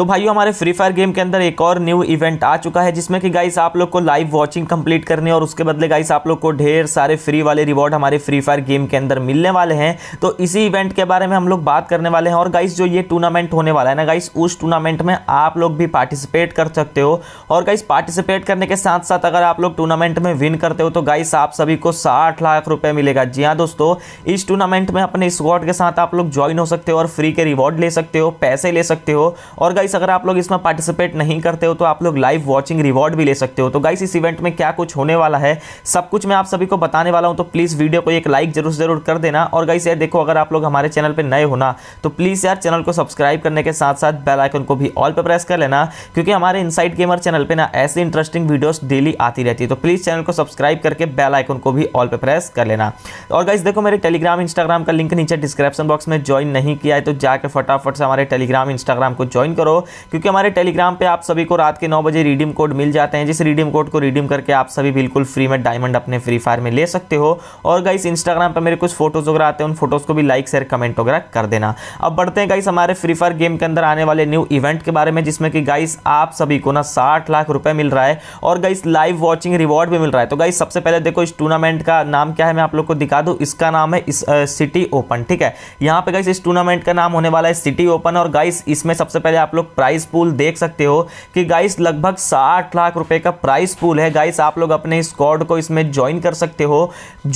तो भाइयों हमारे फ्री फायर गेम के अंदर एक और न्यू इवेंट आ चुका है जिसमें कि गाइस आप लोग को लाइव वॉचिंग कंप्लीट करने और उसके बदले गाइस आप लोग को ढेर सारे फ्री वाले रिवॉर्ड हमारे फ्री फायर गेम के अंदर मिलने वाले हैं तो इसी इवेंट के बारे में हम लोग बात करने वाले हैं और गाइस जो ये टूर्नामेंट होने वाला है ना गाइस उस टूर्नामेंट में आप लोग भी पार्टिसिपेट कर सकते हो और गाइस पार्टिसिपेट करने के साथ साथ अगर आप लोग टूर्नामेंट में विन करते हो तो गाइस आप सभी को साठ लाख रुपये मिलेगा जी हाँ दोस्तों इस टूर्नामेंट में अपने स्क्वाड के साथ आप लोग ज्वाइन हो सकते हो और फ्री के रिवॉर्ड ले सकते हो पैसे ले सकते हो और गाइस गाइस अगर आप लोग इसमें पार्टिसिपेट नहीं करते हो तो आप लोग लाइव वॉचिंग रिवॉर्ड भी ले सकते हो तो गाइस इस इवेंट में क्या कुछ होने वाला है सब कुछ मैं आप सभी को बताने वाला हूँ तो प्लीज़ वीडियो को एक लाइक जरूर जरूर कर देना और गाइस यार देखो अगर आप लोग हमारे चैनल पर नए होना तो प्लीज़ यार चैनल को सब्सक्राइब करने के साथ साथ बेलाइकन को भी ऑल पर प्रेस कर लेना क्योंकि हमारे इनसाइड गेमर चैनल पर ना ऐसी इंटरेस्टिंग वीडियोज डेली आती रहती है तो प्लीज़ चैनल को सब्सक्राइब करके बेलाइकन को भी ऑल पर प्रेस कर लेना और गाइस देखो मेरे टेलीग्राम इंस्टाग्राम का लिंक नीचे डिस्क्रिप्शन बॉक्स में ज्वाइन नहीं किया है तो जाकर फटाफट से हमारे टेलीग्राम इंस्टाग्राम को ज्वाइन करो क्योंकि हमारे टेलीग्राम पे आप सभी को रात के नौ बजे रिडीम कोड मिल जाते हैं जिस रिडीम कोड को रिडीम करके आप सभी बिल्कुल फ्री में डायमंड अपने फ्री फायर में ले सकते हो और गाइस इंस्टाग्राम पर मेरे कुछ फोटोज़ वगैरह आते हैं उन फोटोज़ को भी लाइक शेयर कमेंट वगैरह कर देना अब बढ़ते हैं गाइस हमारे फ्री फायर गेम के अंदर आने वाले न्यू इवेंट के बारे में जिसमें कि गाइस आप सभी को ना साठ लाख रुपए मिल रहा है और गाइस लाइव वॉचिंग रिवॉर्ड भी मिल रहा है तो गाइस सबसे पहले देखो इस टूर्नामेंट का नाम क्या है मैं आप लोग को दिखा दू इसका नाम है सिटी ओपन ठीक है यहाँ पे गाइस इस टूर्नामेंट का नाम होने वाला है सिटी ओपन और गाइस इसमें सबसे पहले आप लोग लोग प्राइस पूल देख सकते हो कि गाइस लगभग साठ लाख रुपए का प्राइस पूल है गाइस आप लोग अपने स्कॉड को इसमें ज्वाइन कर सकते हो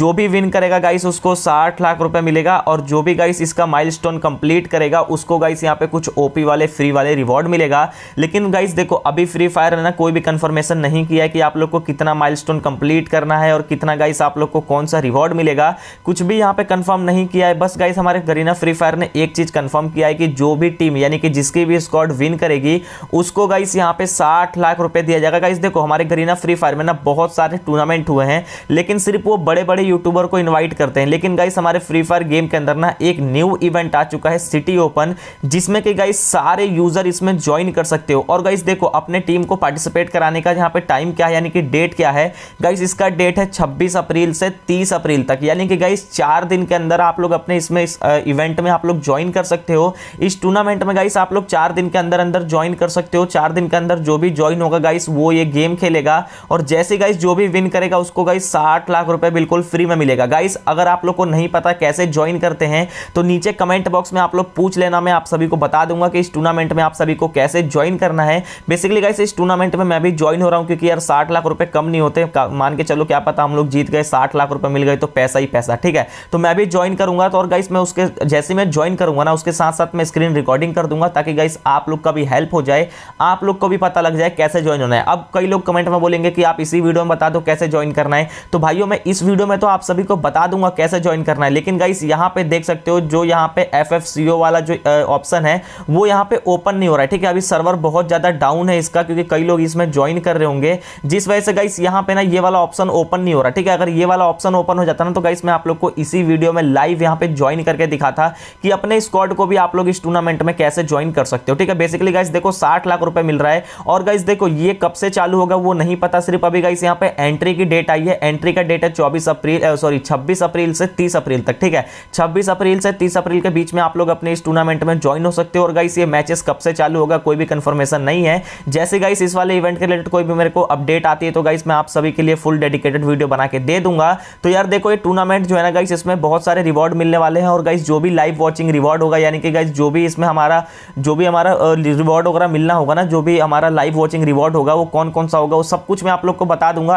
जो भी विन करेगा गाइस उसको साठ लाख रुपए मिलेगा और जो भी गाइस इसका माइल कंप्लीट करेगा उसको गाइस यहाँ पे कुछ ओपी वाले फ्री वाले रिवॉर्ड मिलेगा लेकिन गाइस देखो अभी फ्री फायर है ना कोई भी कंफर्मेशन नहीं किया कि आप लोग को कितना माइल कंप्लीट करना है और कितना गाइस आप लोग को कौन सा रिवॉर्ड मिलेगा कुछ भी यहाँ पे कंफर्म नहीं किया है बस गाइस हमारे गरीना फ्री फायर ने एक चीज़ कंफर्म किया है कि जो भी टीम यानी कि जिसकी भी स्कॉड विन करेगी उसको गाइस यहाँ पे साठ लाख रुपए दिया जाएगा गाइस देखो हमारे घर ना फ्री फायर में ना बहुत सारे टूर्नामेंट हुए हैं लेकिन सिर्फ वो बड़े बड़े यूट्यूबर को इन्वाइट करते हैं लेकिन गाइस हमारे फ्री फायर गेम के अंदर ना एक न्यू इवेंट आ चुका है सिटी ओपन जिसमें कि गाइस सारे यूजर इसमें ज्वाइन कर सकते हो और गाइस देखो अपने टीम को पार्टिसिपेट कराने का यहाँ पे टाइम क्या है यानी कि डेट क्या है गाइस इसका डेट है छब्बीस अप्रैल से तीस अप्रैल तक यानी कि गाइस चार दिन के अंदर आप लोग अपने इसमें इस इवेंट में आप लोग ज्वाइन कर सकते हो इस टूर्नामेंट में गाइस आप लोग चार दिन के अंदर अंदर ज्वाइन कर सकते हो चार दिन के अंदर जो भी ज्वाइन होगा गाइस वो ये गेम खेलेगा और जैसे गाइस जो भी विन करेगा उसको गाइस साठ लाख रुपए बिल्कुल फ्री में मिलेगा गाइस अगर आप लोग को नहीं पता कैसे ज्वाइन करते हैं तो नीचे कमेंट बॉक्स में आप लोग पूछ लेना मैं आप सभी को बता दूंगा कि इस टूर्नामेंट में आप सभी को कैसे ज्वाइन करना है बेसिकली गाइस इस टूर्नामेंट में मैं भी ज्वाइन हो रहा हूँ क्योंकि यार साठ लाख रुपये कम नहीं होते मान के चलो क्या पता हम लोग जीत गए साठ लाख रुपये मिल गए तो पैसा ही पैसा ठीक है तो मैं भी ज्वाइन करूंगा तो और गाइस मैं उसके जैसे मैं ज्वाइन करूंगा ना उसके साथ साथ मैं स्क्रीन रिकॉर्डिंग कर दूंगा ताकि गाइस आप लोग का भी हेल्प हो जाए आप लोग को भी पता लग जाए कैसे ज्वाइन होना है अब कई लोग कमेंट में बोलेंगे कि आप इसी वीडियो में बता दो कैसे ज्वाइन करना है तो भाइयों मैं इस वीडियो में तो आप सभी को बता दूंगा कैसे ज्वाइन करना है लेकिन गाइस यहाँ पे देख सकते हो जो यहाँ पे एफ वाला जो ऑप्शन है वो यहाँ पे ओपन नहीं हो रहा है ठीक है अभी सर्वर बहुत ज़्यादा डाउन है इसका क्योंकि कई लोग इसमें ज्वाइन कर रहे होंगे जिस वजह से गाइस यहाँ पे ना ये वाला ऑप्शन ओपन नहीं हो रहा ठीक है अगर ये वाला ऑप्शन ओपन हो जाता ना तो गाइस मैं आप लोग को इसी वीडियो में लाइव यहाँ पे ज्वाइन करके दिखा था कि अपने स्कॉड को भी आप लोग इस टूर्नामेंट में कैसे ज्वाइन कर सकते हो ठीक है बेसिकली गाइस देखो साठ लाख रुपए मिल रहा है और गाइस देखो ये कब से चालू होगा वो नहीं पता सिर्फ अभी गाइस यहाँ पे एंट्री की डेट आई है एंट्री का डेट है चौबीस अप्रैल सॉरी छब्बीस अप्रैल से तीस अप्रैल तक ठीक है छब्बीस अप्रैल से तीस अप्रैल के बीच में आप लोग अपने इस टूर्नामेंट में ज्वाइन हो सकते हो और गाइस ये मैचेस कब से चालू होगा कोई भी कंफर्मेशन नहीं है जैसे गाइस इस वाले इवेंट के रिलेटेड कोई भी मेरे को अपडेट आती है तो गाइस मैं आप सभी के लिए फुल डेडिकेटेड वीडियो बना के दे दूंगा तो यार देखो ये टूर्नामेंट जो है ना गाइस इसमें बहुत सारे रिवॉर्ड मिलने वाले हैं और गाइस जो भी लाइव वॉचिंग रिवॉर्ड होगा यानी कि गाइस जो भी इसमें हमारा जो भी हमारा रिवॉर्ड वगैरह मिलना होगा ना जो भी हमारा लाइव वॉचिंग रिवॉर्ड होगा वो कौन कौन सा होगा वो सब कुछ मैं आप लोग को बता दूंगा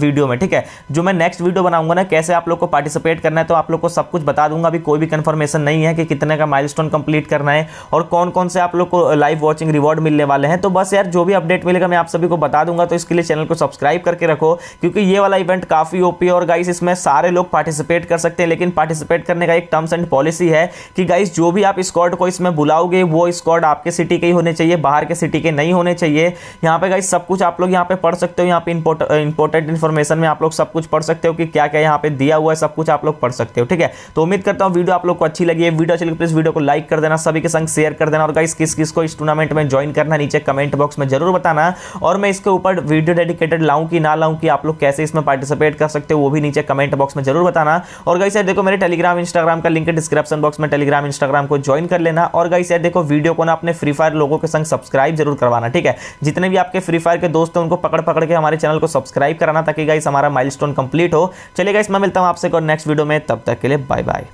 वीडियो में ठीक है जो मैं नेक्स्ट वीडियो बनाऊंगा ना कैसे आप लोग को पार्टिसिपेट करना है तो आप लोग को सब कुछ बता दूंगा अभी कोई भी कन्फर्मेशन नहीं है कि कितने का स्टोन कंप्लीट करना है और कौन कौन से आप लोग को लाइव वॉचिंग रिवॉर्ड मिलने वाले हैं तो बस यार जो भी अपडेट मिलेगा मैं आप सभी को बता दूंगा तो इसके लिए चैनल को सब्सक्राइब करके रखो क्योंकि ये वाला इवेंट काफ़ी ओपी और गाइस इसमें सारे लोग पार्टिसिपेट कर सकते हैं लेकिन पार्टिसिपेट करने का एक टर्म्स एंड पॉलिसी है कि गाइस जो भी आप स्कॉड को इसमें बुलाओगे वो स्कॉड आपके सिटी सिटी के ही होने चाहिए बाहर के सिटी के नहीं होने चाहिए यहाँ पे गाइस सब कुछ आप लोग यहाँ पे पढ़ सकते हो यहाँ पे इंपोर्ट इंपॉर्टेंट इन्फॉर्मेशन में आप लोग सब कुछ पढ़ सकते हो कि क्या क्या यहाँ पे दिया हुआ है सब कुछ आप लोग पढ़ सकते हो ठीक है तो उम्मीद करता हूँ वीडियो आप लोग को अच्छी लगी है वीडियो अच्छी लगी प्लीज तो वीडियो को लाइक कर देना सभी के संग शेयर कर देना और गाइस किस किस को इस टूर्नामेंट में ज्वाइन करना नीचे कमेंट बॉक्स में जरूर बताना और मैं इसके ऊपर वीडियो डेडिकेटेड लाऊं कि ना लाऊं कि आप लोग कैसे इसमें पार्टिसिपेट कर सकते हो वो भी नीचे कमेंट बॉक्स में जरूर बताना और गाइस यार देखो मेरे टेलीग्राम इंस्टाग्राम का लिंक डिस्क्रिप्शन बॉक्स में टेलीग्राम इंस्टाग्राम को ज्वाइन कर लेना और गाइस यार देखो वीडियो को ना अपने फ्री फायर फायर लोगों के संग सब्सक्राइब जरूर करवाना ठीक है जितने भी आपके फ्री फायर के दोस्त हैं उनको पकड़ पकड़ के हमारे चैनल को सब्सक्राइब कराना ताकि गाइस हमारा माइलस्टोन कंप्लीट हो चलेगा मैं मिलता हूँ आपसे और नेक्स्ट वीडियो में तब तक के लिए बाय बाय